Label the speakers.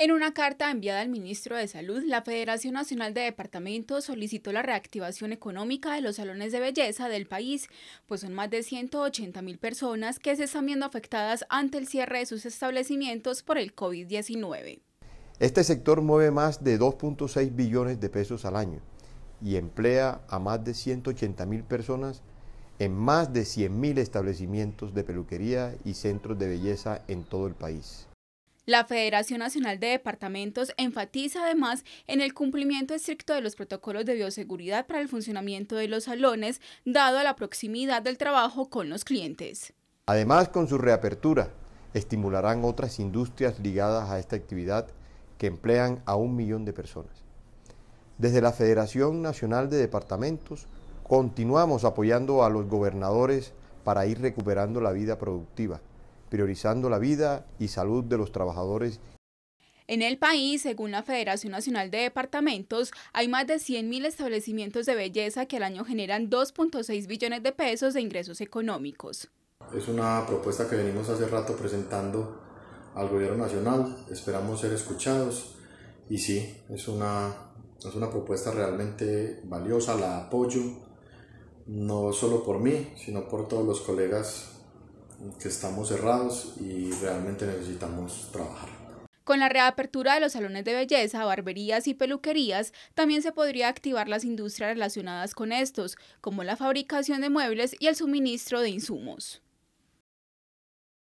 Speaker 1: En una carta enviada al ministro de Salud, la Federación Nacional de Departamentos solicitó la reactivación económica de los salones de belleza del país, pues son más de 180 mil personas que se están viendo afectadas ante el cierre de sus establecimientos por el COVID-19.
Speaker 2: Este sector mueve más de 2.6 billones de pesos al año y emplea a más de 180 mil personas en más de 100.000 mil establecimientos de peluquería y centros de belleza en todo el país.
Speaker 1: La Federación Nacional de Departamentos enfatiza además en el cumplimiento estricto de los protocolos de bioseguridad para el funcionamiento de los salones, dado a la proximidad del trabajo con los clientes.
Speaker 2: Además, con su reapertura, estimularán otras industrias ligadas a esta actividad que emplean a un millón de personas. Desde la Federación Nacional de Departamentos, continuamos apoyando a los gobernadores para ir recuperando la vida productiva priorizando la vida y salud de los trabajadores
Speaker 1: en el país, según la Federación Nacional de Departamentos, hay más de 100.000 establecimientos de belleza que al año generan 2.6 billones de pesos de ingresos económicos.
Speaker 3: Es una propuesta que venimos hace rato presentando al Gobierno Nacional, esperamos ser escuchados y sí, es una, es una propuesta realmente valiosa, la apoyo, no solo por mí, sino por todos los colegas que estamos cerrados y realmente necesitamos trabajar.
Speaker 1: Con la reapertura de los salones de belleza, barberías y peluquerías, también se podría activar las industrias relacionadas con estos, como la fabricación de muebles y el suministro de insumos.